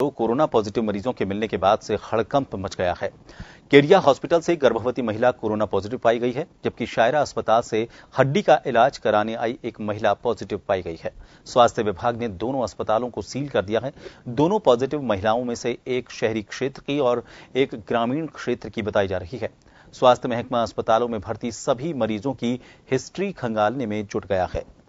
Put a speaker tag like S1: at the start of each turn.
S1: दो corona positive मरीजों के मिलने के बाद से हड़कंप मच गया है केरिया हॉस्पिटल से गर्भवती महिला कोरोना पॉजिटिव पाई गई है जबकि शायरा अस्पताल से हड्डी का इलाज कराने आई एक महिला पॉजिटिव पाई गई है स्वास्थ्य विभाग ने दोनों अस्पतालों को सील कर दिया है दोनों पॉजिटिव महिलाओं में से एक शहरी क्षेत्र की और एक ग्रामीण क्षेत्र की बताई जा रही है स्वास्थ्य महकमा अस्पतालों में भर्ती सभी मरीजों की हिस्ट्री खंगालने में जुट गया है